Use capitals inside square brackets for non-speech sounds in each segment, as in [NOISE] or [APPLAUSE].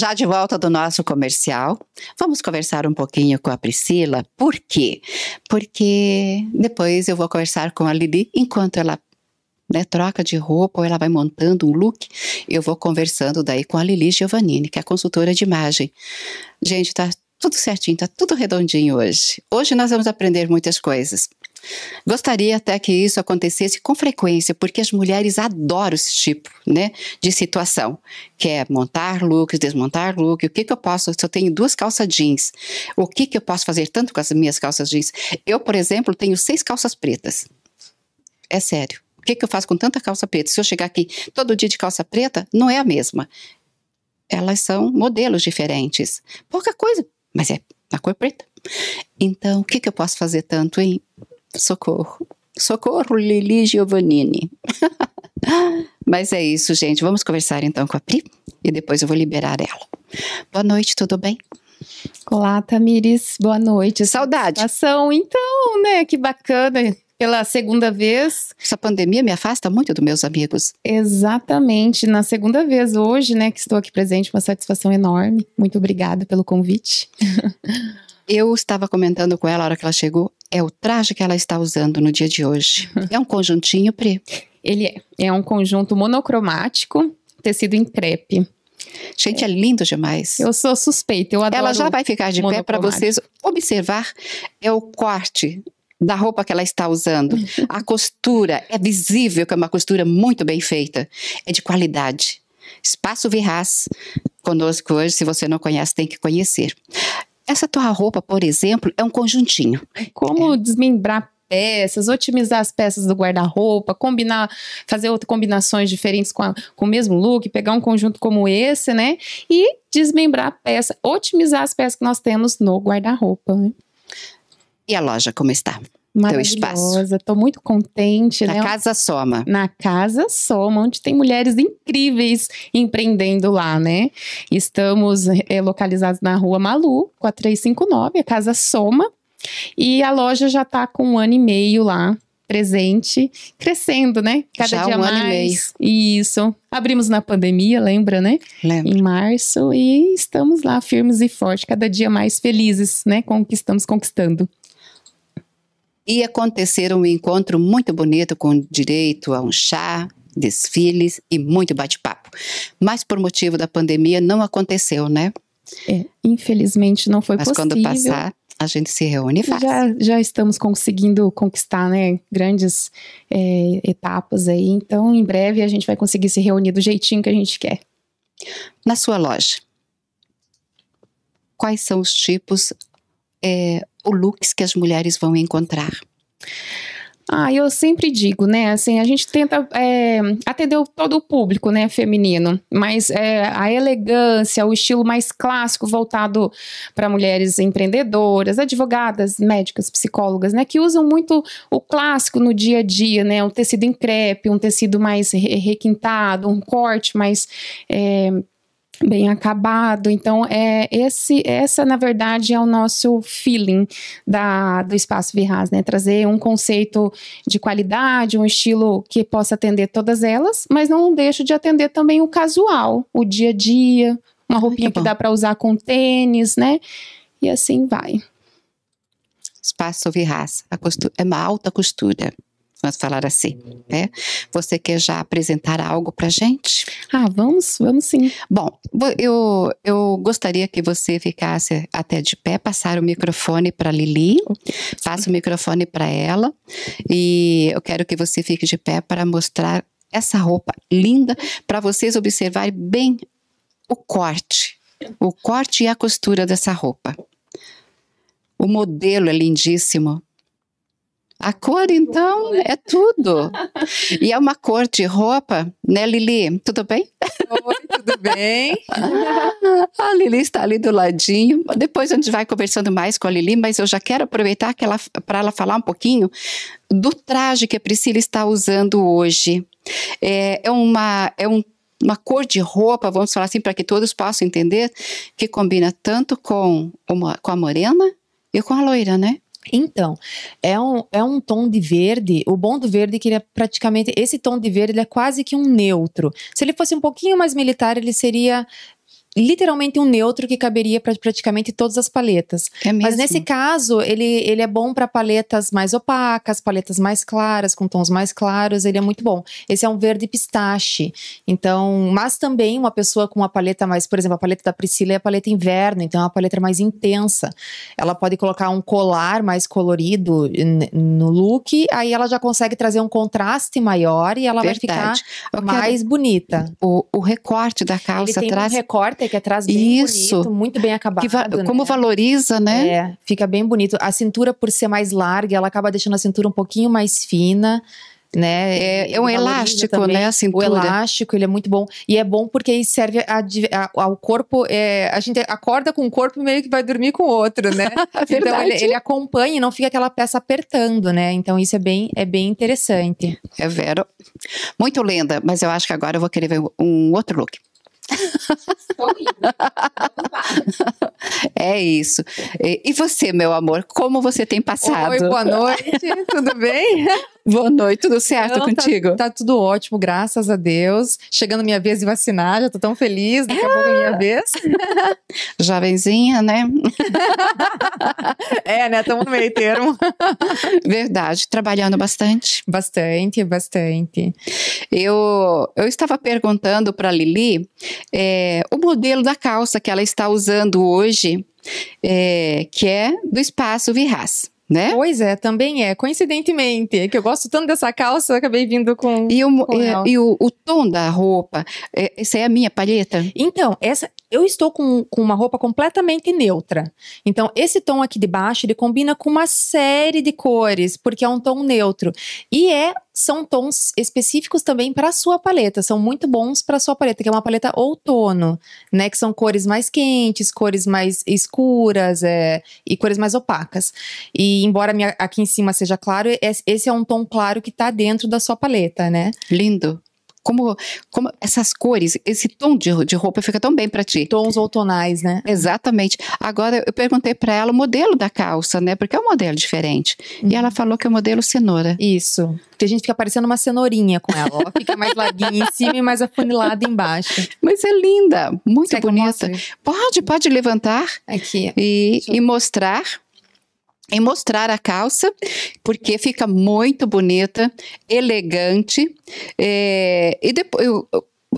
Já de volta do nosso comercial, vamos conversar um pouquinho com a Priscila. Por quê? Porque depois eu vou conversar com a Lili enquanto ela né, troca de roupa ou ela vai montando um look. Eu vou conversando daí com a Lili Giovannini, que é consultora de imagem. Gente, tá tudo certinho, tá tudo redondinho hoje. Hoje nós vamos aprender muitas coisas. Gostaria até que isso acontecesse com frequência, porque as mulheres adoram esse tipo né, de situação, Quer montar looks, desmontar look, o que, que eu posso, se eu tenho duas calças jeans, o que, que eu posso fazer tanto com as minhas calças jeans? Eu, por exemplo, tenho seis calças pretas. É sério. O que, que eu faço com tanta calça preta? Se eu chegar aqui todo dia de calça preta, não é a mesma. Elas são modelos diferentes. Pouca coisa, mas é na cor preta. Então, o que, que eu posso fazer tanto em Socorro. Socorro, Lili Giovannini. [LAUGHS] Mas é isso, gente. Vamos conversar então com a Pri e depois eu vou liberar ela. Boa noite, tudo bem? Olá, Tamires. Boa noite. Saudade. Ação, então, né? Que bacana pela segunda vez. Essa pandemia me afasta muito dos meus amigos. Exatamente, na segunda vez hoje, né, que estou aqui presente, uma satisfação enorme. Muito obrigada pelo convite. [LAUGHS] Eu estava comentando com ela a hora que ela chegou. É o traje que ela está usando no dia de hoje. É um conjuntinho, Pri? Ele é. É um conjunto monocromático, tecido em crepe. Gente, é. lindo demais. Eu sou suspeita, eu adoro. Ela já vai ficar de pé para vocês observar. É o corte da roupa que ela está usando. A [LAUGHS] costura é visível que é uma costura muito bem feita. É de qualidade. Espaço Virraz, conosco hoje. Se você não conhece, tem que conhecer. Essa tua roupa, por exemplo, é um conjuntinho. Como é. desmembrar peças, otimizar as peças do guarda-roupa, combinar, fazer outras combinações diferentes com, a, com o mesmo look, pegar um conjunto como esse, né? E desmembrar a peça, otimizar as peças que nós temos no guarda-roupa. Né? E a loja como está? maravilhosa. Estou muito contente. Na né? Casa Soma. Na Casa Soma, onde tem mulheres incríveis empreendendo lá, né? Estamos é, localizados na Rua Malu, 4359, a Casa Soma. E a loja já está com um ano e meio lá. Presente, crescendo, né? Cada já dia um mais. Ano e meio. Isso. Abrimos na pandemia, lembra, né? Lembro. Em março e estamos lá firmes e fortes, cada dia mais felizes, né? Com o que estamos conquistando ia acontecer um encontro muito bonito com direito a um chá, desfiles e muito bate-papo. Mas por motivo da pandemia não aconteceu, né? É, infelizmente não foi Mas possível. Mas quando passar, a gente se reúne e faz. Já, já estamos conseguindo conquistar né, grandes é, etapas aí, então em breve a gente vai conseguir se reunir do jeitinho que a gente quer. Na sua loja, quais são os tipos é, o looks que as mulheres vão encontrar? Ah, eu sempre digo, né? Assim, a gente tenta é, atender todo o público, né, feminino, mas é, a elegância, o estilo mais clássico voltado para mulheres empreendedoras, advogadas, médicas, psicólogas, né, que usam muito o clássico no dia a dia, né, um tecido em crepe, um tecido mais requintado, um corte mais é, bem acabado. Então, é esse essa na verdade é o nosso feeling da, do espaço Virras, né? Trazer um conceito de qualidade, um estilo que possa atender todas elas, mas não deixo de atender também o casual, o dia a dia, uma roupinha que, que dá para usar com tênis, né? E assim vai. Espaço Virras, a costura, é uma alta costura. Vamos falar assim, né? Você quer já apresentar algo para gente? Ah, vamos, vamos sim. Bom, eu, eu gostaria que você ficasse até de pé, passar o microfone para Lili, okay. o microfone para ela e eu quero que você fique de pé para mostrar essa roupa linda para vocês observarem bem o corte, o corte e a costura dessa roupa. O modelo é lindíssimo. A cor, então, é tudo. E é uma cor de roupa, né, Lili? Tudo bem? Oi, tudo bem? Ah, a Lili está ali do ladinho. Depois a gente vai conversando mais com a Lili, mas eu já quero aproveitar que ela, para ela falar um pouquinho do traje que a Priscila está usando hoje. É, é uma, é um uma cor de roupa, vamos falar assim, para que todos possam entender, que combina tanto com, uma, com a morena e com a loira, né? Então, é um, é um tom de verde. O bom do verde é que ele é praticamente. Esse tom de verde é quase que um neutro. Se ele fosse um pouquinho mais militar, ele seria literalmente um neutro que caberia para praticamente todas as paletas. É mesmo? Mas nesse caso, ele, ele é bom para paletas mais opacas, paletas mais claras, com tons mais claros, ele é muito bom. Esse é um verde pistache. Então, mas também uma pessoa com uma paleta mais, por exemplo, a paleta da Priscila é a paleta inverno, então é uma paleta mais intensa. Ela pode colocar um colar mais colorido no look, aí ela já consegue trazer um contraste maior e ela Verdade. vai ficar mais bonita. O, o recorte da calça ele tem traz um recorte que é atrás bem Isso. bonito, muito bem acabado. Va né? Como valoriza, né? É, fica bem bonito. A cintura, por ser mais larga, ela acaba deixando a cintura um pouquinho mais fina né? É, é um elástico, também. né? A cintura. O elástico, ele é muito bom. E é bom porque ele serve a, a, ao corpo. É, a gente acorda com um corpo e meio que vai dormir com o outro, né? [LAUGHS] então ele, ele, acompanha e não fica aquela peça apertando, né? Então isso é bem, é bem interessante. É vero. Muito linda, mas eu acho que agora eu vou querer ver um outro look é isso. E, e você, meu amor, como você tem passado? Oi, boa noite, tudo bem? [LAUGHS] Boa noite, tudo certo Não, tá contigo? Tá, tá, tudo ótimo, graças a Deus. Chegando minha vez de vacinar, já tô tão feliz, daqui é. a pouco é minha ah! vez. [LAUGHS] Jovenzinha, né? [LAUGHS] é, né? Estamos no meio termo. [LAUGHS] Verdade, trabalhando bastante. Bastante, bastante. Eu, eu estava perguntando para Lili é, o modelo da calça que ela está usando hoje, é, que é do espaço Virras né? Pois é, também é. Coincidentemente, é que eu gosto tanto dessa calça, acabei vindo com. E o, com é, e o, o, tom da roupa, é, essa é a minha palheta? Então, essa eu estou com, com uma roupa completamente neutra. Então, esse tom aqui de baixo, ele combina com uma série de cores, porque é um tom neutro. E é são tons específicos também para sua paleta, são muito bons para sua paleta, que é uma paleta outono, né, que são cores mais quentes, cores mais escuras, é, e cores mais opacas. E embora minha, aqui em cima seja claro, esse é um tom claro que está dentro da sua paleta, né? Lindo. Como, como essas cores, esse tom de, de roupa fica tão bem para ti. Tons outonais, né? Exatamente. Agora eu perguntei para ela o modelo da calça, né? Porque é um modelo diferente. Uhum. E ela falou que é o modelo cenoura. Isso. Porque a gente fica parecendo uma cenourinha com ela. Ela fica mais larguinha em cima e mais afunilada embaixo. [LAUGHS] Mas é linda, muito Você bonita. Pode, pode levantar Aqui. E, e mostrar em mostrar a calça, porque fica muito bonita, elegante. É, e depois,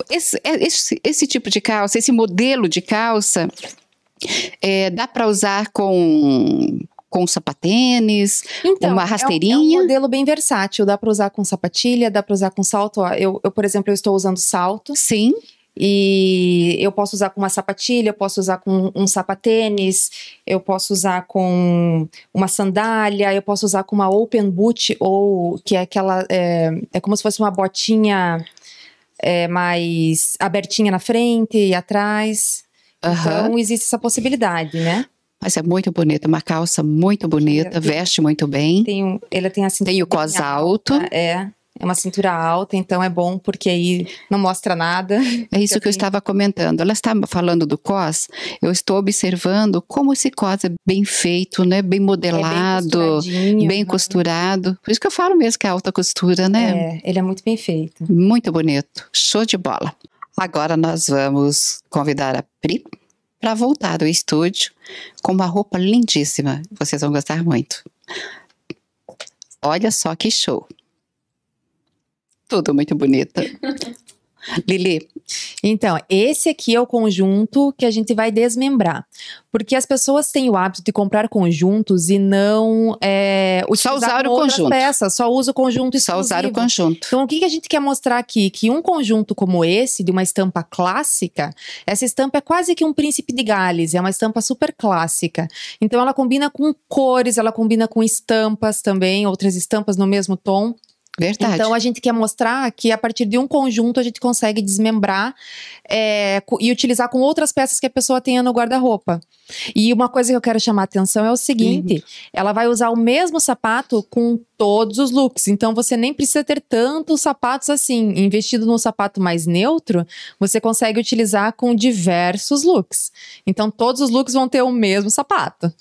esse, é, esse, esse, tipo de calça, esse modelo de calça, é, dá para usar com com sapatênis, então, uma rasteirinha. É um, é um, modelo bem versátil, dá para usar com sapatilha, dá para usar com salto. Eu, eu, por exemplo, eu estou usando salto. Sim. E eu posso usar com uma sapatilha, eu posso usar com um sapatênis, eu posso usar com uma sandália, eu posso usar com uma open boot, ou que é aquela. É, é como se fosse uma botinha é, mais abertinha na frente e atrás. Uhum. Então existe essa possibilidade, né? Mas é muito bonita, uma calça muito bonita, veste muito bem. Tem ela tem assim Tem o cos alto. É. É uma cintura alta, então é bom porque aí não mostra nada. É isso que eu estava comentando. Ela estava falando do cos, eu estou observando como esse cos é bem feito, né? Bem modelado, é bem, bem né? costurado. Por isso que eu falo mesmo que é alta costura, né? É, ele é muito bem feito. Muito bonito. Show de bola. Agora nós vamos convidar a Pri para voltar ao estúdio com uma roupa lindíssima. Vocês vão gostar muito. Olha só que show! Tudo muito bonita. [LAUGHS] Lili. Então, esse aqui é o conjunto que a gente vai desmembrar. Porque as pessoas têm o hábito de comprar conjuntos e não é, só usar o conjunto. Peça, só usa o conjunto exclusivo. Só usar o conjunto. Então, o que, que a gente quer mostrar aqui? Que um conjunto como esse, de uma estampa clássica, essa estampa é quase que um príncipe de Gales, é uma estampa super clássica. Então, ela combina com cores, ela combina com estampas também, outras estampas no mesmo tom. Verdade. Então a gente quer mostrar que a partir de um conjunto a gente consegue desmembrar é, e utilizar com outras peças que a pessoa tenha no guarda-roupa. E uma coisa que eu quero chamar a atenção é o seguinte: ela vai usar o mesmo sapato com todos os looks. Então você nem precisa ter tantos sapatos assim. Investido num sapato mais neutro, você consegue utilizar com diversos looks. Então todos os looks vão ter o mesmo sapato.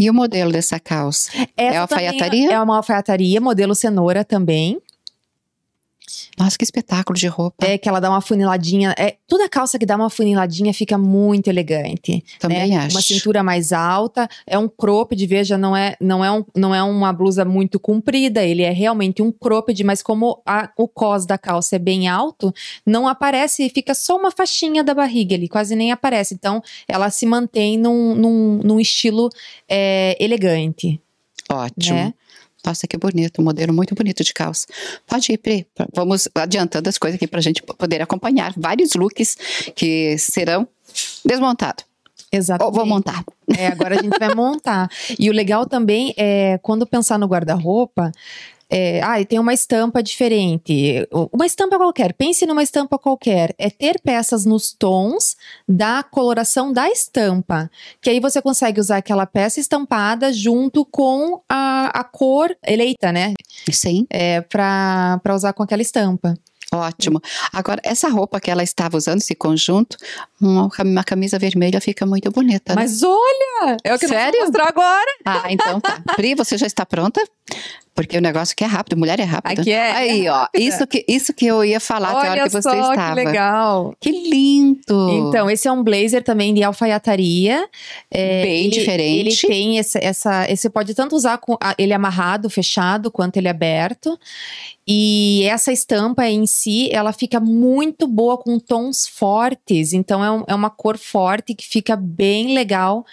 E o modelo dessa calça? É Essa é alfaiataria? É uma alfaiataria, modelo cenoura também. Nossa, que espetáculo de roupa. É que ela dá uma funiladinha. É, toda calça que dá uma funiladinha fica muito elegante. Né? Também né? acho. Uma cintura mais alta, é um cropped, veja, não é, não é, um, não é uma blusa muito comprida, ele é realmente um cropped, mas como a, o cos da calça é bem alto, não aparece, e fica só uma faixinha da barriga ali, quase nem aparece. Então, ela se mantém num, num, num estilo é, elegante. Ótimo. Né? Nossa, que bonito, um modelo muito bonito de calça. Pode ir, Pri. Vamos adiantando as coisas aqui para a gente poder acompanhar vários looks que serão desmontados. Exatamente. Ou vou montar. É, agora a gente vai montar. E o legal também é, quando pensar no guarda-roupa, é, ah, e tem uma estampa diferente. Uma estampa qualquer, pense numa estampa qualquer. É ter peças nos tons da coloração da estampa. Que aí você consegue usar aquela peça estampada junto com a, a cor eleita, né? Sim. É, para usar com aquela estampa. Ótimo. Agora, essa roupa que ela estava usando, esse conjunto, uma camisa vermelha fica muito bonita. Né? Mas olha! É o que Sério? eu vou mostrar agora. Ah, então tá. [LAUGHS] Pri, você já está pronta porque o negócio que é rápido, mulher é rápida. Aqui é. Aí, é ó, isso que, isso que eu ia falar Olha até a hora que você só, estava. Que legal. Que lindo. Então, esse é um blazer também de alfaiataria. É, Bem ele, diferente. Ele tem essa, essa. Você pode tanto usar com ele amarrado, fechado, quanto ele aberto. E essa estampa em si, ela fica muito boa com tons fortes. Então, é, um, é uma cor forte que fica bem legal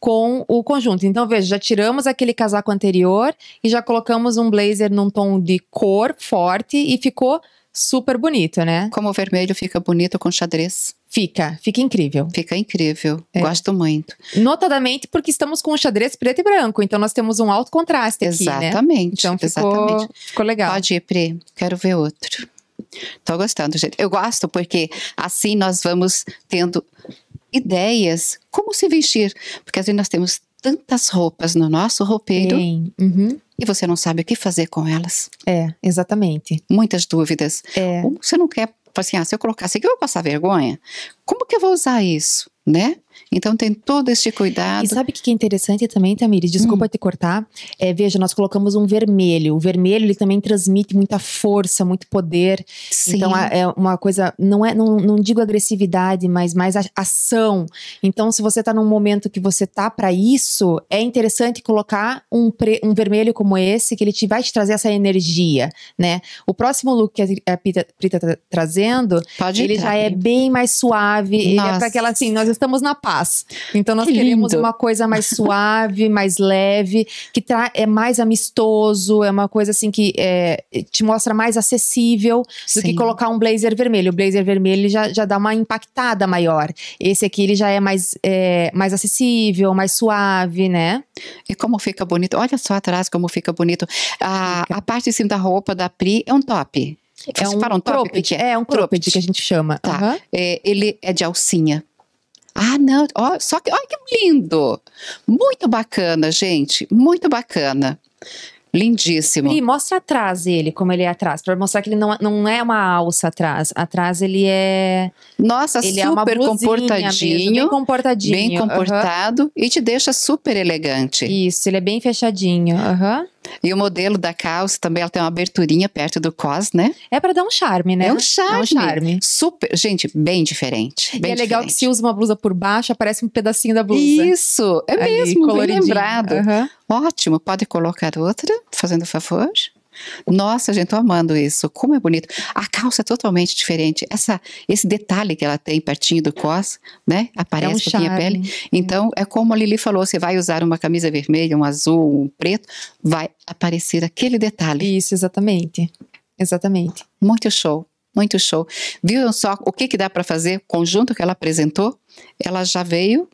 com o conjunto. Então, veja, já tiramos aquele casaco anterior e já colocamos um blazer num tom de cor forte e ficou super bonito, né? Como o vermelho fica bonito com xadrez. Fica, fica incrível. Fica incrível, é. gosto muito. Notadamente porque estamos com o xadrez preto e branco, então nós temos um alto contraste aqui, né? Exatamente, né? então ficou, exatamente. Ficou legal. Pode ir, Pri, quero ver outro. Tô gostando, gente. Eu gosto porque assim nós vamos tendo ideias, como se vestir. Porque às vezes nós temos tantas roupas no nosso roupeiro uhum. e você não sabe o que fazer com elas. É, exatamente. Muitas dúvidas. É. Você não quer, assim, ah, se eu colocar assim, que eu vou passar vergonha. Como que eu vou usar isso, né? Então tem todo este cuidado. E sabe o que é interessante também, Tamires? Desculpa hum. te cortar. É, veja, nós colocamos um vermelho. O vermelho ele também transmite muita força, muito poder. Então, Sim. Então é uma coisa, não é, não, não digo agressividade, mas mais ação. Então se você está num momento que você tá para isso, é interessante colocar um, pre, um vermelho como esse que ele te vai te trazer essa energia, né? O próximo look que a Prita, Prita tá trazendo, Pode ele entrar, já é bem mais suave. Nossa. Ele é para aquela assim, nós estamos na paz então nós que queremos uma coisa mais [LAUGHS] suave, mais leve, que é mais amistoso, é uma coisa assim que é, te mostra mais acessível Sim. do que colocar um blazer vermelho. O blazer vermelho já, já dá uma impactada maior. Esse aqui ele já é mais, é, mais acessível, mais suave, né? E como fica bonito. Olha só atrás como fica bonito. A, fica. a parte da roupa da Pri é um top. É um, um top, cropped, é? é um cropped que a gente chama. Tá. Uhum. É, ele é de alcinha. Ah, não, ó, só que, olha que lindo! Muito bacana, gente, muito bacana. Lindíssimo. E mostra atrás ele, como ele é atrás, para mostrar que ele não, não é uma alça atrás. Atrás ele é. Nossa, ele é super é comportadinho. bem comportadinho. Bem comportado uhum. e te deixa super elegante. Isso, ele é bem fechadinho. Aham. Uhum. E o modelo da calça também, ela tem uma aberturinha perto do cos, né? É para dar um charme, né? É um charme. É um charme. Super, gente, bem diferente. Bem e é diferente. legal que se usa uma blusa por baixo, aparece um pedacinho da blusa. Isso, é Ali, mesmo, bem lembrado. Uhum. Ótimo, pode colocar outra, fazendo favor. Nossa, gente, tô amando isso. Como é bonito. A calça é totalmente diferente. Essa, esse detalhe que ela tem pertinho do cos, né? Aparece é um pele. Então, é. é como a Lili falou: você vai usar uma camisa vermelha, um azul, um preto, vai aparecer aquele detalhe. Isso, exatamente. Exatamente. Muito show. Muito show. Viu só o que, que dá para fazer? O conjunto que ela apresentou, ela já veio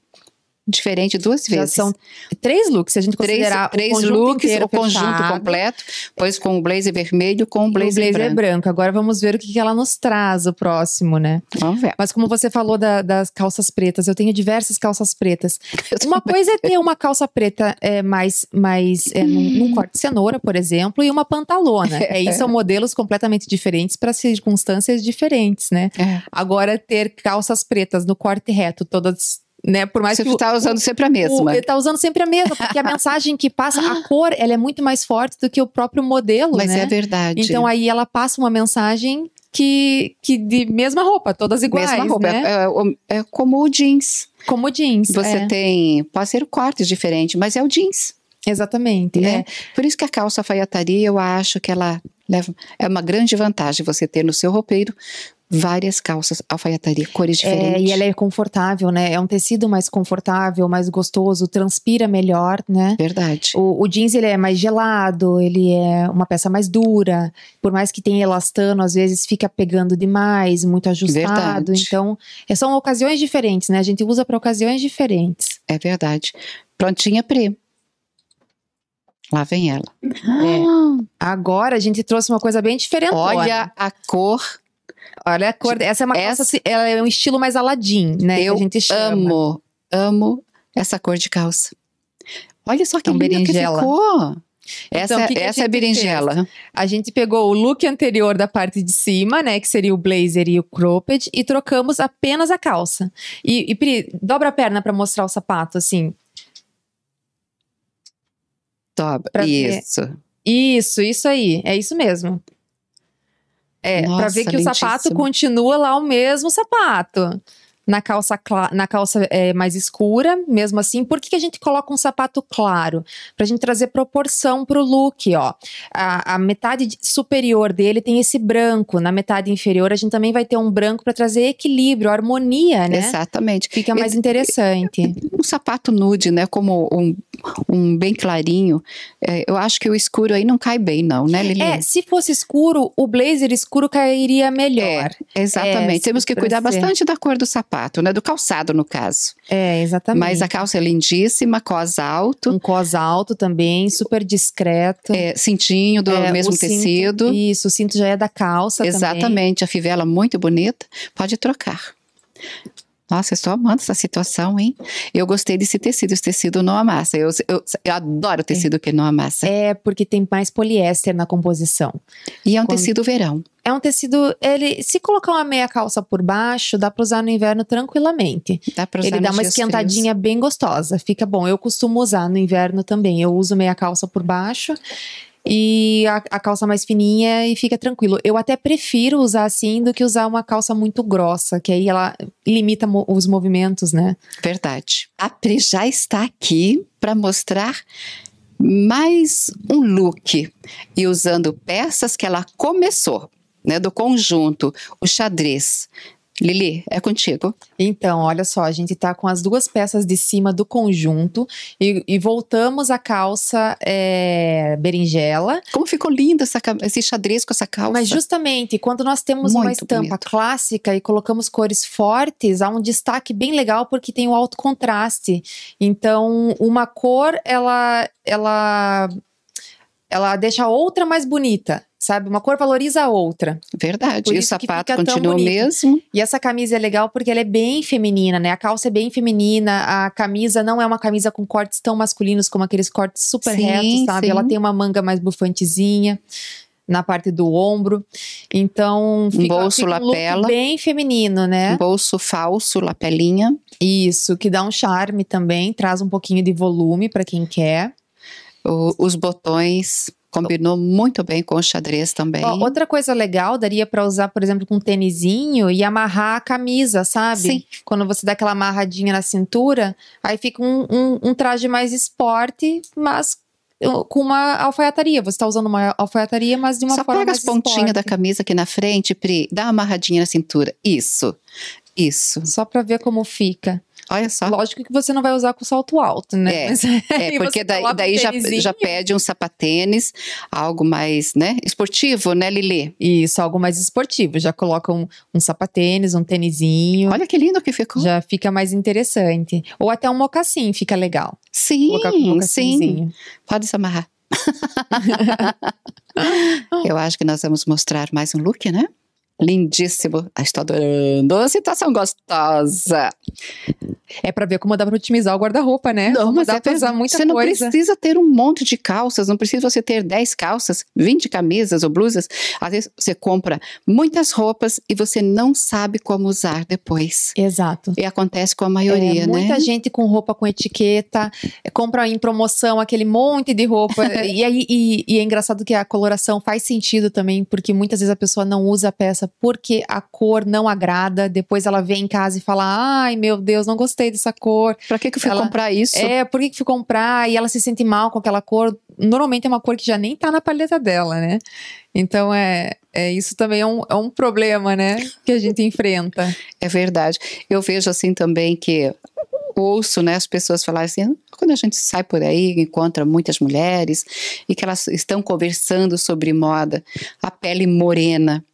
diferente duas vezes. são três looks, se a gente considerar três, três o conjunto looks, inteiro, o conjunto completo, pois com o blazer vermelho, com o blazer, o blazer branco. branco. Agora vamos ver o que ela nos traz o próximo, né? Vamos ver. Mas como você falou da, das calças pretas, eu tenho diversas calças pretas. [LAUGHS] Uma coisa é ter uma calça preta é, mais, mais é, num, num, corte de cenoura, por exemplo, e uma pantalona. [LAUGHS] É, isso são modelos completamente diferentes para circunstâncias diferentes, né? É. Agora ter calças pretas no corte reto, todas né? Por mais Você está usando o, sempre a mesma. Está usando sempre a mesma, porque a [LAUGHS] mensagem que passa, a ah. cor, ela é muito mais forte do que o próprio modelo, Mas né? é verdade. Então aí ela passa uma mensagem que, que de mesma roupa, todas iguais, mesma roupa, né? é, é, é como o jeans. Como o jeans. Você é. tem, pode ser o corte diferente, mas é o jeans. Exatamente. Né? É. Por isso que a calça alfaiataria, eu acho que ela leva. É uma grande vantagem você ter no seu roupeiro várias calças alfaiataria, cores diferentes. É, e ela é confortável, né? É um tecido mais confortável, mais gostoso, transpira melhor, né? Verdade. O, o, jeans ele é mais gelado, ele é uma peça mais dura, por mais que tenha elastano, às vezes fica pegando demais, muito ajustado. Verdade. Então, é, são ocasiões diferentes, né? A gente usa para ocasiões diferentes. É verdade. Prontinha, Pri. Lá vem ela. Ah! É. Agora a gente trouxe uma coisa bem diferente. Olha a cor Olha a cor. Essa é uma essa, calça, ela é um estilo mais aladim, né? Eu amo, amo essa cor de calça. Olha só que então, linda berinjela. que ficou. Essa, então, que que essa é a berinjela. Fez? A gente pegou o look anterior da parte de cima, né? Que seria o blazer e o cropped, e trocamos apenas a calça. E, e Pri, dobra a perna para mostrar o sapato, assim. Dobra. Isso. Ver. Isso, isso aí. É isso mesmo. É, Nossa, pra ver que o sapato continua lá o mesmo sapato na calça, na calça é, mais escura, mesmo assim. Por que, que a gente coloca um sapato claro? Para a gente trazer proporção pro look, ó. A, a, metade superior dele tem esse branco, na metade inferior a gente também vai ter um branco para trazer equilíbrio, harmonia, né? Exatamente. Fica mais e, interessante. Um sapato nude, né? Como um, um bem clarinho. É, eu acho que o escuro aí não cai bem, não, né, Lili? É, se fosse escuro, o blazer escuro cairia melhor. É, exatamente. É, Temos que cuidar ser. bastante da cor do sapato sapato, né? Do calçado, no caso. É, exatamente. Mas a calça é lindíssima, cos alto. Um cos alto também, super discreto. É, cintinho do é, mesmo tecido. Cinto, isso, o cinto já é da calça Exatamente, também. a fivela muito bonita. Pode trocar. Nossa, eu só amando essa situação, hein? Eu gostei desse tecido, esse tecido não amassa. Eu, eu, eu adoro é. tecido é. que não amassa. É, porque tem mais poliéster na composição. E é um tecido verão. É um tecido, ele se colocar uma meia calça por baixo, dá para usar no inverno tranquilamente. Dá para. usar Ele dá uma esquentadinha frios. bem gostosa, fica bom. Eu costumo usar no inverno também. Eu uso meia calça por baixo e a, a, calça mais fininha e fica tranquilo. Eu até prefiro usar assim do que usar uma calça muito grossa, que aí ela limita mo os movimentos, né? Verdade. A Pri já está aqui para mostrar mais um look e usando peças que ela começou. Né, do conjunto, o xadrez, Lili, é contigo. Então, olha só, a gente tá com as duas peças de cima do conjunto e, e voltamos a calça é, berinjela. Como ficou lindo essa, esse xadrez com essa calça. Mas justamente, quando nós temos Muito uma estampa bonito. clássica e colocamos cores fortes, há um destaque bem legal porque tem o um alto contraste. Então, uma cor, ela... ela ela deixa outra mais bonita sabe? Uma cor valoriza a outra. Verdade. E o sapato continua o mesmo. E essa camisa é legal porque ela é bem feminina, né? A calça é bem feminina, a camisa não é uma camisa com cortes tão masculinos como aqueles cortes super sim, retos, sabe? Sim. Ela tem uma manga mais bufantezinha na parte do ombro. Então, fica, bolso fica um lapela, bem feminino, né? Bolso falso, lapelinha. Isso, que dá um charme também, traz um pouquinho de volume para quem quer. O, os botões Combinou muito bem com o xadrez também. Ó, outra coisa legal, daria para usar, por exemplo, com um tênisinho e amarrar a camisa, sabe? Sim. Quando você dá aquela amarradinha na cintura, aí fica um, um, um traje mais esporte, mas uh, com uma alfaiataria. Você está usando uma alfaiataria, mas de uma Só forma. Só pega as pontinhas da camisa aqui na frente, Pri, dá uma amarradinha na cintura. Isso. Isso. Só para ver como fica. Olha só. Lógico que você não vai usar com salto alto, né? É, Mas, é porque tá daí, daí já, já pede um sapatênis, algo mais, né? Esportivo, né, Lili? Isso, algo mais esportivo. Já coloca um, um sapatênis, um tênisinho. Olha que lindo que ficou. Já fica mais interessante. Ou até um mocassim fica legal. Sim, um sim. Pode se amarrar. [LAUGHS] Eu acho que nós vamos mostrar mais um look, né? Lindíssimo. Ah, estou adorando. Situação gostosa. É para ver como dá para otimizar o guarda-roupa, né? Não, como mas dá é pra usar muita você coisa. Você não precisa ter um monte de calças, não precisa você ter 10 calças, 20 camisas ou blusas. Às vezes você compra muitas roupas e você não sabe como usar depois. Exato. E acontece com a maioria, é, muita né? Muita gente com roupa com etiqueta, é, compra em promoção aquele monte de roupa. [LAUGHS] e, aí, e, e é engraçado que a coloração faz sentido também, porque muitas vezes a pessoa não usa a peça porque a cor não agrada, depois ela vem em casa e fala: ai meu Deus, não gostei dessa cor. Pra que, que eu fui ela, comprar isso? É, por que, que fui comprar? E ela se sente mal com aquela cor. Normalmente é uma cor que já nem tá na paleta dela, né? Então é, é isso também é um, é um problema, né? Que a gente enfrenta. [LAUGHS] É verdade. Eu vejo assim também que ouço né, as pessoas falarem assim, quando a gente sai por aí, encontra muitas mulheres e que elas estão conversando sobre moda, a pele morena.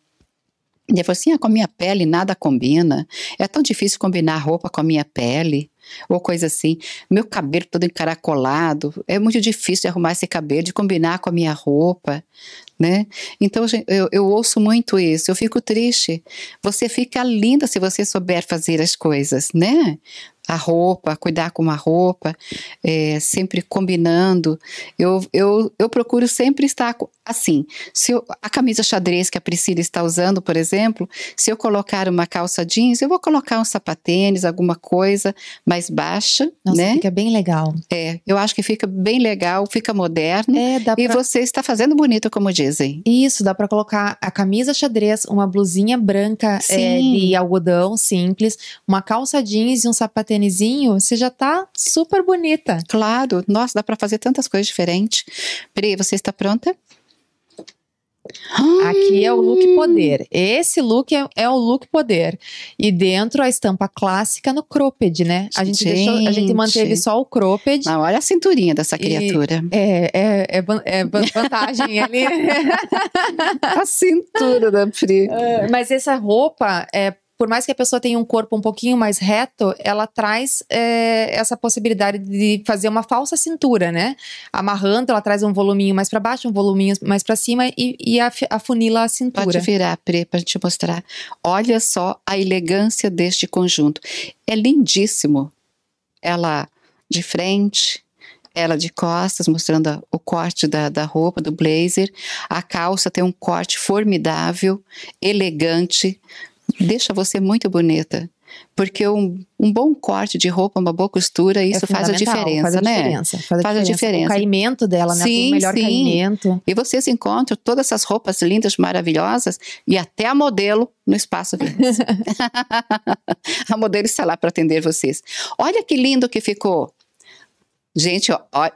E ele falou assim: ah, com a minha pele nada combina. É tão difícil combinar roupa com a minha pele. Ou coisa assim. Meu cabelo todo encaracolado. É muito difícil de arrumar esse cabelo, de combinar com a minha roupa. Né? Então eu, eu ouço muito isso, eu fico triste. Você fica linda se você souber fazer as coisas, né? a roupa, cuidar com uma roupa, é, sempre combinando. Eu, eu, eu procuro sempre estar assim. Se eu, a camisa xadrez que a Priscila está usando, por exemplo, se eu colocar uma calça jeans, eu vou colocar um sapatênis, alguma coisa mais baixa, Nossa, né? Fica bem legal. É, eu acho que fica bem legal, fica moderno. É, dá pra... E você está fazendo bonito, como dizem. Isso, dá para colocar a camisa xadrez, uma blusinha branca é, de algodão simples, uma calça jeans e um sapatênis você já tá super bonita. Claro, nossa, dá para fazer tantas coisas diferentes. Pri, você está pronta? Aqui é o look poder. Esse look é, é, o look poder. E dentro a estampa clássica no cropped, né? A gente, gente. Deixou, a gente manteve só o cropped. Não, ah, olha a cinturinha dessa criatura. é, é, é, é vantagem ali. [LAUGHS] a cintura da Pri. Ah, mas essa roupa é por mais que a pessoa tenha um corpo um pouquinho mais reto, ela traz é, essa possibilidade de fazer uma falsa cintura, né? Amarrando, ela traz um voluminho mais para baixo, um voluminho mais para cima e, e afunila a cintura. Pode virar, Pre, para te mostrar. Olha só a elegância deste conjunto. É lindíssimo. Ela de frente, ela de costas, mostrando o corte da, da roupa, do blazer. A calça tem um corte formidável, elegante, deixa você muito bonita. Porque um, um, bom corte de roupa, uma boa costura, é isso é faz a diferença, faz a né? Diferença, faz a, faz diferença. a diferença. O caimento dela, né? Sim, o melhor sim. caimento. E vocês encontram todas essas roupas lindas, maravilhosas e até a modelo no espaço [LAUGHS] [LAUGHS] a modelo está lá para atender vocês. Olha que lindo que ficou. Gente, ó, ó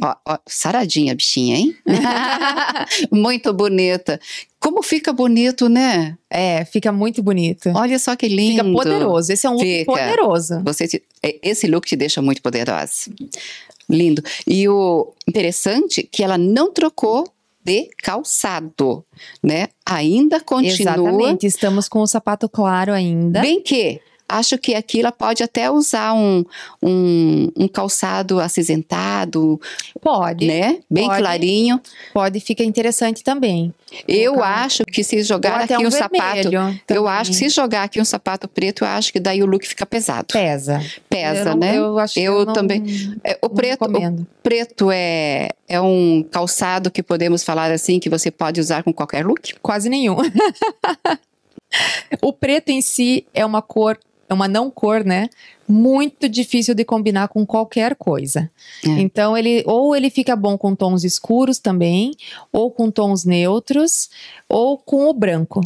Ó, ó, saradinha, bichinha, hein? [LAUGHS] muito bonita. Como fica bonito, né? É, fica muito bonito. Olha só que lindo. Fica poderoso. Esse é um look poderoso. Você te, é, esse look te deixa muito poderosa. Lindo. E o interessante é que ela não trocou de calçado, né? Ainda continua. Exatamente, estamos com o sapato claro ainda. Bem que acho que aqui ela pode até usar um, um, um calçado acinzentado. Pode. Né? Bem pode, clarinho. Pode, fica interessante também. Eu acho que se jogar aqui um, um sapato. Também. Eu acho que se jogar aqui um sapato preto, eu acho que daí o look fica pesado. Pesa. Pesa, eu não, né? Eu acho eu, eu não, também. É, o preto, o preto é, é um calçado que podemos falar assim, que você pode usar com qualquer look? Quase nenhum. [LAUGHS] o preto em si é uma cor é uma não cor, né? Muito difícil de combinar com qualquer coisa. É. Então ele ou ele fica bom com tons escuros também, ou com tons neutros, ou com o branco.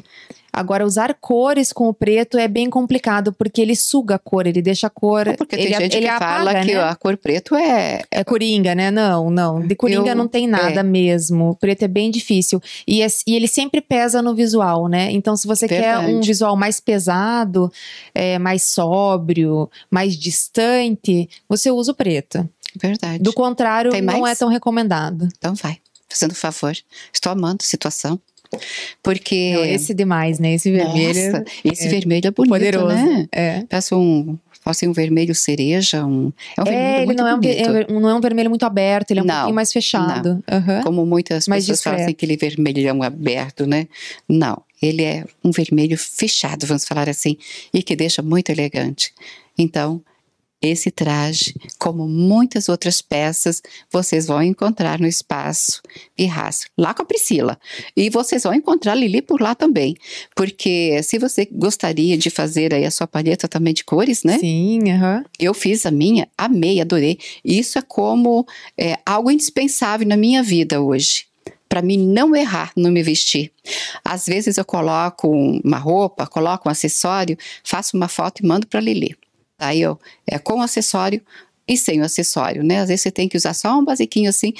Agora, usar cores com o preto é bem complicado, porque ele suga a cor, ele deixa a cor. Não, porque ele, tem gente ele que apaga, fala né? que a cor preto é, é. É coringa, né? Não, não. De coringa Eu... não tem é. nada é. mesmo. O preto é bem difícil. E, é, e, ele sempre pesa no visual, né? Então, se você Verdade. quer um visual mais pesado, é, mais sóbrio, mais distante, você usa o preto. Verdade. Do contrário, não é tão recomendado. Então, vai. Fazendo favor. Estou amando a situação. Porque. Não, é, esse demais, né? Esse vermelho. Nossa, é esse é vermelho é bonito. Poderoso. Né? É. Peço um fosse um vermelho cereja, um. É um vermelho é, muito não É um, é, não é um vermelho muito aberto, ele é um não, pouquinho mais fechado. Uhum. Como muitas mais pessoas discreto. falam assim, aquele vermelhão aberto, né? Não, ele é um vermelho fechado, vamos falar assim, e que deixa muito elegante. Então, esse traje, como muitas outras peças, vocês vão encontrar no espaço Pirraça, lá com a Priscila. E vocês vão encontrar a Lili por lá também, porque se você gostaria de fazer aí a sua palheta também de cores, né? Sim, uhum. Eu fiz a minha, amei, adorei. Isso é como é, algo indispensável na minha vida hoje para mim não errar no me vestir. Às vezes eu coloco uma roupa, coloco um acessório, faço uma foto e mando para Lili. Tá aí ó é com acessório e sem o acessório, né? Às vezes você tem que usar só um basiquinho assim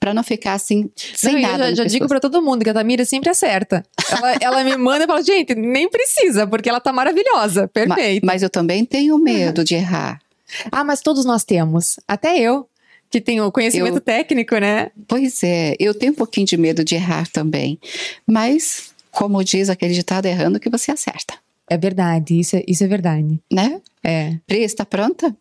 para não ficar assim sem não, nada. Eu já, já digo para todo mundo que a Tamira sempre acerta. Ela, [LAUGHS] ela me manda e fala, gente, nem precisa, porque ela tá maravilhosa, perfeito. Mas, mas eu também tenho é. medo uhum. de errar. Ah, mas todos nós temos, até eu. Que tenho conhecimento eu, técnico, né? Pois é, eu tenho um pouquinho de medo de errar também. Mas, como diz aquele ditado, errando que você acerta. É verdade, isso é, isso é verdade. Né? É. Pri, está pronta?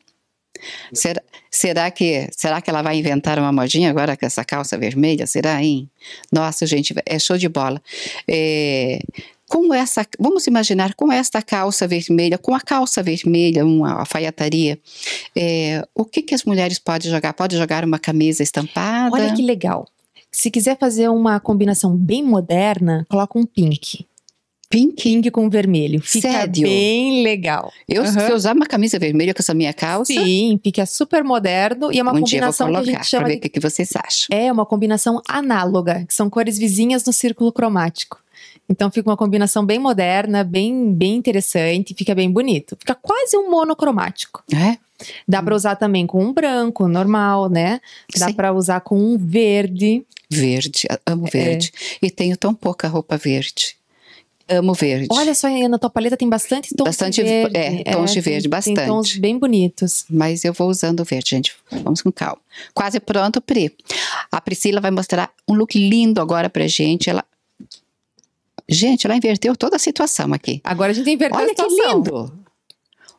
Será, será, que, será que ela vai inventar uma modinha agora com essa calça vermelha? Será, hein? Nossa, gente, é show de bola. É, com essa, vamos imaginar com esta calça vermelha, com a calça vermelha, uma alfaiataria, é, o que, que as mulheres podem jogar? Pode jogar uma camisa estampada? Olha que legal. Se quiser fazer uma combinação bem moderna, coloca um pink. Pinking com vermelho. Fica Sério? bem legal. Eu, uhum. Se eu usar uma camisa vermelha com essa minha calça. Sim, fica super moderno e é uma um combinação dia eu vou colocar, que a gente chama. Ver de... que vocês acham. É uma combinação análoga, que são cores vizinhas no círculo cromático. Então fica uma combinação bem moderna, bem, bem interessante, fica bem bonito. Fica quase um monocromático. É? Dá para usar também com um branco, normal, né? Dá para usar com um verde. Verde, amo é. verde. É. E tenho tão pouca roupa verde amo verde. Olha só, na tua paleta tem bastante tons bastante, de verde. É, tons é, de verde, bastante. Tem tons bem bonitos. Mas eu vou usando o verde, gente. Vamos com calma. Quase pronto, Pri. A Priscila vai mostrar um look lindo agora pra gente. Ela Gente, ela inverteu toda a situação aqui. Agora a gente inverteu Olha a situação. Olha que lindo.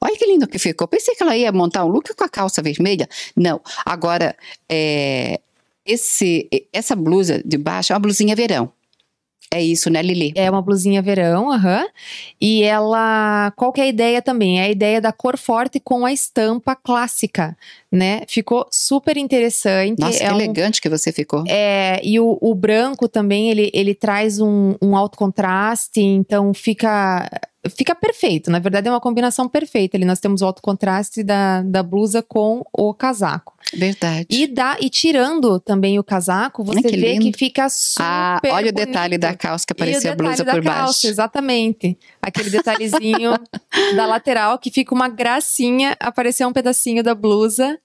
Olha que lindo que ficou. Pensei que ela ia montar um look com a calça vermelha. Não. Agora, é, esse, essa blusa de baixo é uma blusinha verão. É isso, né, Lili? É uma blusinha verão, aham. Uhum. E ela. Qual que é a ideia também? É a ideia da cor forte com a estampa clássica né? Ficou super interessante. Nossa, é que elegante um, que você ficou. É, e o, o, branco também, ele, ele traz um, um alto contraste, então fica fica perfeito. Na verdade, é uma combinação perfeita. Ali nós temos o alto contraste da, da blusa com o casaco. Verdade. E, dá, e tirando também o casaco, você Ai, que vê que fica ah, super. Ah, olha bonito. o detalhe da calça que aparecia a blusa por baixo. Calça, exatamente. Aquele detalhezinho [LAUGHS] da lateral que fica uma gracinha aparecer um pedacinho da blusa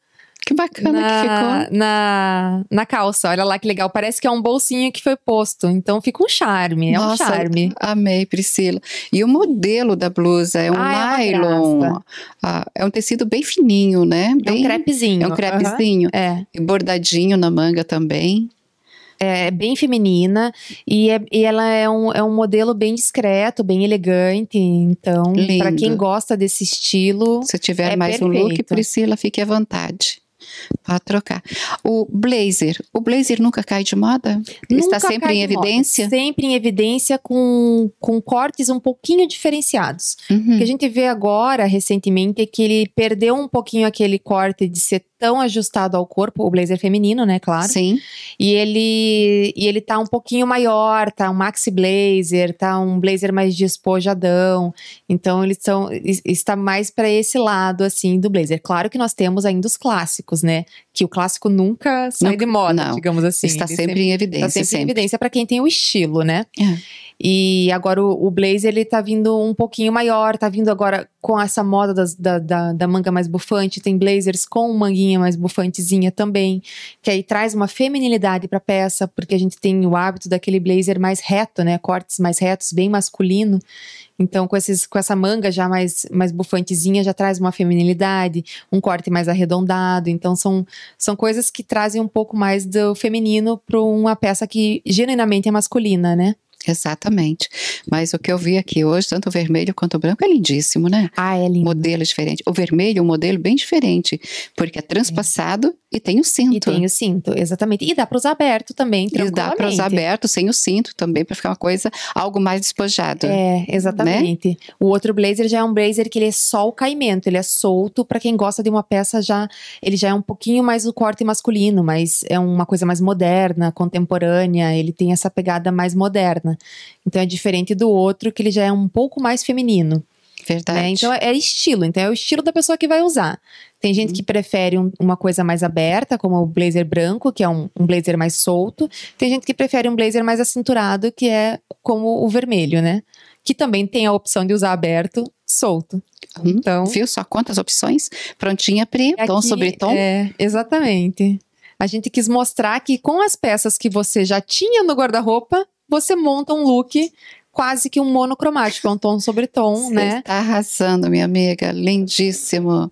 que bacana na, que ficou. Na, na calça, olha lá que legal. Parece que é um bolsinho que foi posto. Então fica um charme, é Nossa, um charme. Amei, Priscila. E o modelo da blusa é um ah, é nylon. É, ah, é, um tecido bem fininho, né? Bem, é um crepezinho. É um crepezinho. Uhum. É. E bordadinho na manga também é, é bem feminina e, é, e ela é um, é um, modelo bem discreto, bem elegante. Então, para quem gosta desse estilo. Se tiver é mais perfeito. um look, Priscila, fique à vontade. Para trocar. O blazer. O blazer nunca cai de moda? Nunca Está sempre em evidência? Moda. Sempre em evidência com, com cortes um pouquinho diferenciados. Uhum. O que a uhum. gente vê agora, recentemente, é que ele perdeu um pouquinho aquele corte de tão ajustado ao corpo, o blazer feminino, né, claro. Sim. E ele e ele tá um pouquinho maior, tá um maxi blazer, tá um blazer mais despojadão. Então eles são está mais para esse lado assim do blazer. Claro que nós temos ainda os clássicos, né, que o clássico nunca sai nunca, de moda, não. digamos assim. Está sempre, sempre, em evidência. Está sempre, sempre. em evidência para quem tem o estilo, né? É. E agora o, o blazer, ele tá vindo um pouquinho maior, tá vindo agora com essa moda das, da, da, da, manga mais bufante, tem blazers com manguinha mais bufantezinha também, que aí traz uma feminilidade pra peça, porque a gente tem o hábito daquele blazer mais reto, né? Cortes mais retos, bem masculino. Então, com, esses, com essa manga já mais, mais bufantezinha, já traz uma feminilidade, um corte mais arredondado. Então, são, são coisas que trazem um pouco mais do feminino para uma peça que genuinamente é masculina, né? Exatamente. Mas o que eu vi aqui hoje, tanto o vermelho quanto o branco, é lindíssimo, né? Ah, é lindo. Modelo diferente. O vermelho é um modelo bem diferente, porque é transpassado é. e tem o cinto. E né? tem o cinto, exatamente. E dá para usar aberto também, E dá para usar aberto, sem o cinto também, para ficar uma coisa, algo mais despojado. É, né? exatamente. Né? O outro blazer já é um blazer que ele é só o caimento, ele é solto. para quem gosta de uma peça já, ele já é um pouquinho mais o corte masculino, mas é uma coisa mais moderna, contemporânea, ele tem essa pegada mais moderna. Então é diferente do outro, que ele já é um pouco mais feminino. Né? Verdade. Né? Então é estilo, então é o estilo da pessoa que vai usar. Tem gente que prefere um, uma coisa mais aberta, como o blazer branco, que é um, um, blazer mais solto. Tem gente que prefere um blazer mais acinturado, que é como o vermelho, né? Que também tem a opção de usar aberto, solto. Hum, então, viu só quantas opções? Prontinha, Pri, aqui, é tom sobre tom. É, exatamente. A gente quis mostrar que com as peças que você já tinha no guarda-roupa, você monta um look quase que um monocromático, é um tom sobre tom, você né? Está arrasando, minha amiga, lindíssimo.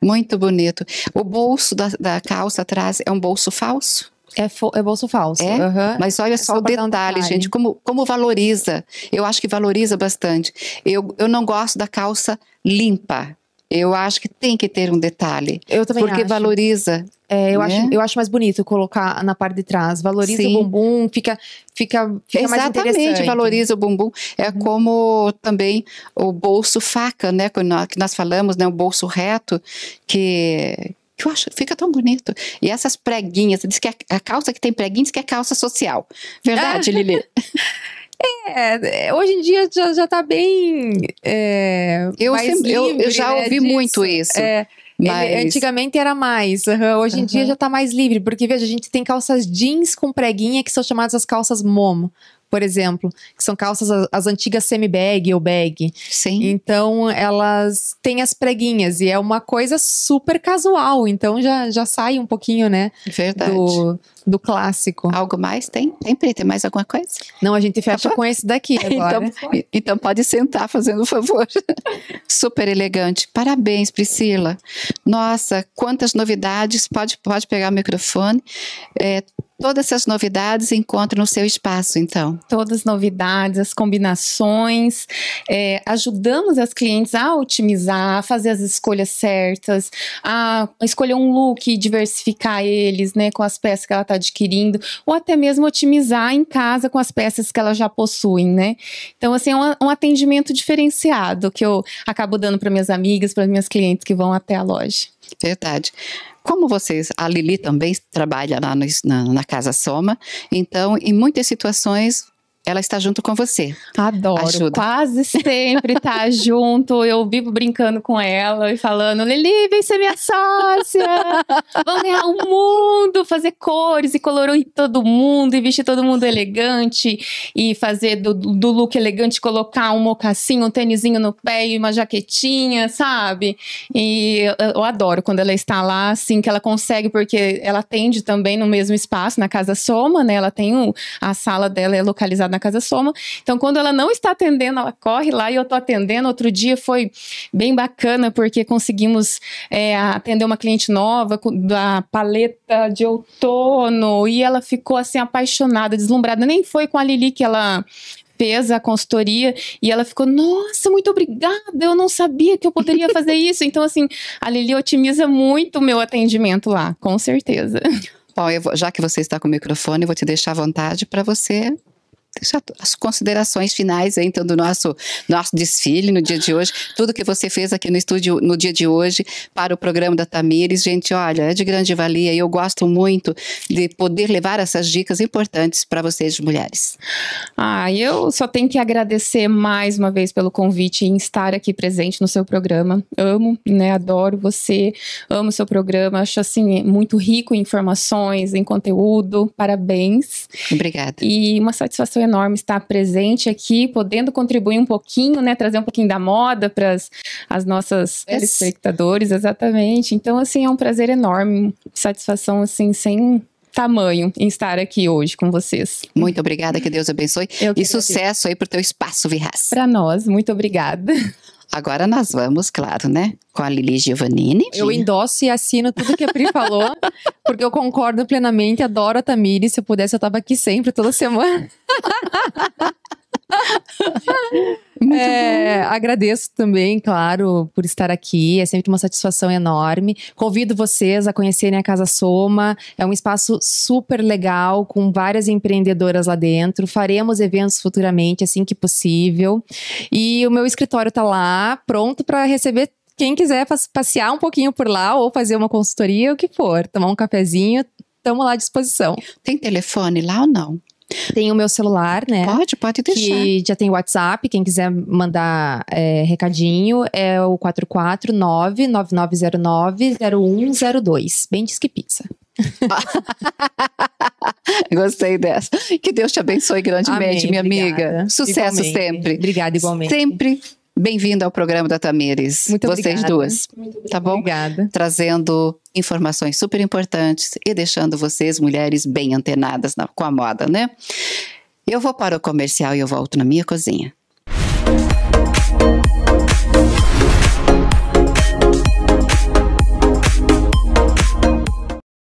Muito bonito. O bolso da, da calça atrás é um bolso falso? É, é, bolso falso. É? Uhum. Mas olha é só, só o detalhe, detalhe, gente, como, como valoriza. Eu acho que valoriza bastante. Eu, eu não gosto da calça limpa. Eu acho que tem que ter um detalhe. Eu também Porque acho. valoriza. É, eu, né? acho, eu acho mais bonito colocar na parte de trás. Valoriza Sim. o bumbum, fica, fica, fica Exatamente, mais interessante. valoriza o bumbum. É uhum. como também o bolso faca, né? Que nós, que nós falamos, né? O bolso reto, que, que eu acho, fica tão bonito. E essas preguinhas, diz que a, é a calça que tem preguinhas diz que é calça social. Verdade, [LAUGHS] Lili? É, é, hoje em dia já, já tá bem. É, eu, sempre, livre, eu, eu, já né, ouvi disso. muito isso. É, mas... Ele, antigamente era mais, uhum, hoje em uhum. dia já tá mais livre, porque veja, a gente tem calças jeans com preguinha que são chamadas as calças mom por exemplo, que são calças as antigas semi-bag ou bag. Sim. Então elas têm as preguinhas e é uma coisa super casual, então já, já sai um pouquinho, né? Verdade. Do, do clássico. Algo mais? Tem? Tem, Pri? Tem mais alguma coisa? Não, a gente fecha tá com esse daqui [LAUGHS] agora. então, então pode sentar fazendo um favor. [LAUGHS] Super elegante. Parabéns, Priscila. Nossa, quantas novidades. Pode, pode pegar o microfone. É, Todas essas novidades encontram no seu espaço, então. Todas as novidades, as combinações, é, ajudamos as clientes a otimizar, a fazer as escolhas certas, a escolher um look e diversificar eles, né, com as peças que ela está adquirindo, ou até mesmo otimizar em casa com as peças que ela já possuem, né. Então, assim, é um, um atendimento diferenciado que eu acabo dando para minhas amigas, para minhas clientes que vão até a loja. Verdade. Como vocês, a Lili também trabalha lá no, na, na Casa Soma, então em muitas situações ela está junto com você. Adoro. Ajuda. Quase sempre está [LAUGHS] junto. Eu vivo brincando com ela e falando: Lili, vem ser minha sócia. Vamos ganhar o um mundo, fazer cores e colorir todo mundo e vestir todo mundo elegante e fazer do, do look elegante colocar um mocassinho, um tênisinho no pé e uma jaquetinha, sabe? E eu, eu adoro quando ela está lá, assim, que ela consegue, porque ela atende também no mesmo espaço, na Casa Soma, né? Ela tem um, a sala dela é localizada na Casa Soma. Então, quando ela não está atendendo, ela corre lá e eu estou atendendo. Outro dia foi bem bacana, porque conseguimos é, atender uma cliente nova da paleta de outono e ela ficou assim apaixonada, deslumbrada. Nem foi com a Lili que ela fez a consultoria e ela ficou, nossa, muito obrigada, eu não sabia que eu poderia fazer isso. Então, assim, a Lili otimiza muito o meu atendimento lá, com certeza. Bom, [LAUGHS] vou, já que você está com o microfone, eu vou te deixar à vontade para você deixar as considerações finais então do nosso nosso desfile no dia de hoje, tudo que você fez aqui no estúdio no dia de hoje para o programa da Tamires, gente, olha, é de grande valia e eu gosto muito de poder levar essas dicas importantes para vocês mulheres. Ah, eu só tenho que agradecer mais uma vez pelo convite em estar aqui presente no seu programa. Amo, né, adoro você, amo seu programa, acho assim muito rico em informações, em conteúdo. Parabéns. Obrigada. E uma satisfação enorme estar presente aqui, podendo contribuir um pouquinho, né? Trazer um pouquinho da moda para as nossas yes. espectadores, exatamente. Então, assim, é um prazer enorme, satisfação, assim, sem tamanho em estar aqui hoje com vocês. Muito obrigada, que Deus abençoe. Eu e sucesso agradecer. aí o teu espaço, Virras. Para nós, muito obrigada. [LAUGHS] Agora nós vamos, claro, né? Com a Lili Giovannini. Eu endosso e assino tudo que a Pri falou, porque eu concordo plenamente, adoro a Tamiri. Se eu pudesse, eu tava aqui sempre, toda semana. [LAUGHS] [LAUGHS] Muito é, bom. Agradeço também, claro, por estar aqui. É sempre uma satisfação enorme. Convido vocês a conhecerem a Casa Soma. É um espaço super legal, com várias empreendedoras lá dentro. Faremos eventos futuramente, assim que possível. E o meu escritório está lá, pronto para receber quem quiser passear um pouquinho por lá ou fazer uma consultoria, o que for, tomar um cafezinho, estamos lá à disposição. Tem telefone lá ou não? Tem o meu celular, né? Pode, pode deixar. Que já tem WhatsApp, quem quiser mandar é, recadinho é o 449-9909-0102. Bem Disque Pizza. [LAUGHS] Gostei dessa. Que Deus te abençoe grandemente, Amém, minha obrigada. amiga. Sucesso igualmente. sempre. Obrigada, igualmente. Sempre Bem-vindo ao programa da Tamires. Muito vocês obrigada. duas. Muito tá obrigada. Tá bom? Obrigada. Trazendo informações super importantes e deixando vocês, mulheres, bem antenadas na, com a moda, né? Eu vou para o comercial e eu volto na minha cozinha.